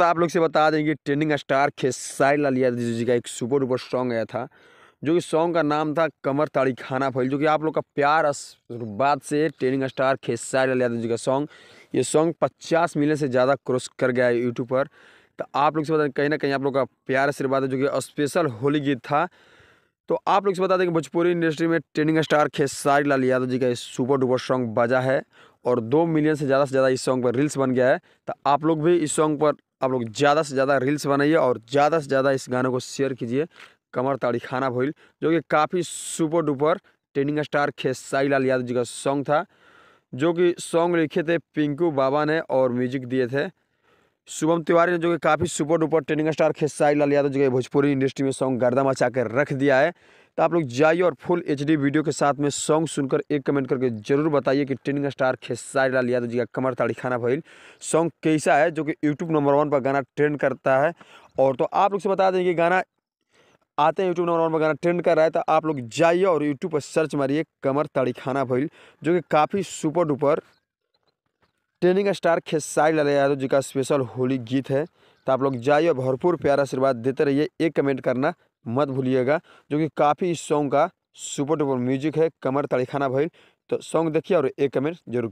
दोस्तों आप लोग से बता दें कि ट्रेंडिंग स्टार खेसारी लाल यादव जी का एक सुपर डुपर सॉन्ग आया था जो कि सॉन्ग का नाम था कमर ताड़ी खाना फैल जो कि आप लोग का प्यार बाद से ट्रेनिंग स्टार खेसारी लाल यादव जी का सॉन्ग ये सॉन्ग पचास मिलियन से ज़्यादा क्रॉस कर गया है यूट्यूब पर तो आप लोग से बता दें कहीं ना कहीं आप लोग का प्यार आशीर्वाद है जो कि स्पेशल होली गीत था तो आप लोग से बता दें कि भोजपुरी इंडस्ट्री में ट्रेनिंग स्टार खेसारी लाल यादव जी का सुपर डुपर सॉन्ग बजा है और दो मिलियन से ज़्यादा से ज़्यादा इस सॉन्ग पर रील्स बन गया है तो आप लोग भी इस सॉन्ग पर आप लोग ज़्यादा से ज़्यादा रील्स बनाइए और ज़्यादा से ज़्यादा इस गाने को शेयर कीजिए कमर ताड़ी खाना भोइल जो कि काफ़ी super duper trending star Khesari Lal Yadav ji का सॉन्ग था जो कि सॉन्ग लिखे थे पिंकू बाबा ने और म्यूजिक दिए थे शुभम तिवारी ने जो कि काफ़ी super duper trending star Khesari Lal Yadav जो कि भोजपुरी इंडस्ट्री में सॉन्ग गर्दा मचा कर रख दिया है तो आप लोग जाइए और फुल एच वीडियो के साथ में सॉन्ग सुनकर एक कमेंट करके जरूर बताइए कि ट्रेनिंग स्टार खेसाई लाल यादव जी का कमर ताड़ी खाना भैल सॉन्ग कैसा है जो कि यूट्यूब नंबर वन पर गाना ट्रेंड करता है और तो आप लोग से बता दें कि गाना आते हैं यूट्यूब नंबर वन पर गाना ट्रेंड कर रहा है तो आप लोग जाइए और यूट्यूब पर सर्च मारिए कमर ताड़ी खाना भैल जो कि काफ़ी super duper trending star Khesari Lal Yadav ji का स्पेशल होली गीत है तो आप लोग जाइए भरपूर प्यार आशीर्वाद देते रहिए एक कमेंट करना मत भूलिएगा जो कि काफ़ी इस सॉन्ग का सुपर डुपर म्यूजिक है कमर तड़ीखाना भाई तो सॉन्ग देखिए और एक कमेंट जरूर